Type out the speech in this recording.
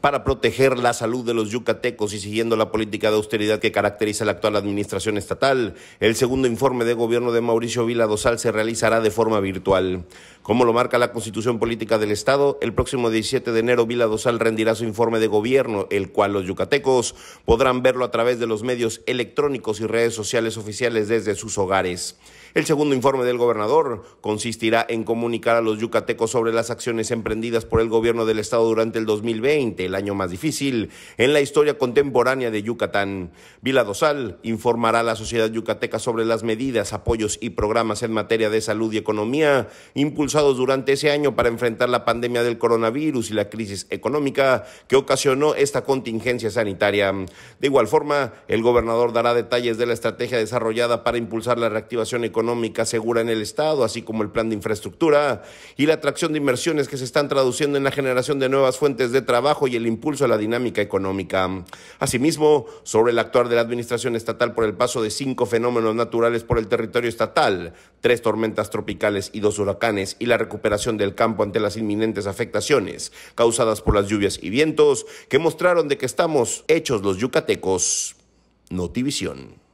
para proteger la salud de los yucatecos y siguiendo la política de austeridad que caracteriza la actual administración estatal. El segundo informe de gobierno de Mauricio Vila Dosal se realizará de forma virtual. Como lo marca la Constitución Política del Estado, el próximo 17 de enero Vila Dosal rendirá su informe de gobierno, el cual los yucatecos podrán verlo a través de los medios electrónicos y redes sociales oficiales desde sus hogares. El segundo informe del gobernador consistirá en comunicar a los yucatecos sobre las acciones emprendidas por el gobierno del Estado durante el 2020 el año más difícil en la historia contemporánea de Yucatán. Vila Dosal informará a la sociedad yucateca sobre las medidas, apoyos y programas en materia de salud y economía impulsados durante ese año para enfrentar la pandemia del coronavirus y la crisis económica que ocasionó esta contingencia sanitaria. De igual forma, el gobernador dará detalles de la estrategia desarrollada para impulsar la reactivación económica segura en el Estado, así como el plan de infraestructura y la atracción de inversiones que se están traduciendo en la generación de nuevas fuentes de trabajo y el impulso a la dinámica económica. Asimismo, sobre el actuar de la Administración Estatal por el paso de cinco fenómenos naturales por el territorio estatal, tres tormentas tropicales y dos huracanes, y la recuperación del campo ante las inminentes afectaciones causadas por las lluvias y vientos, que mostraron de que estamos hechos los yucatecos. Notivisión.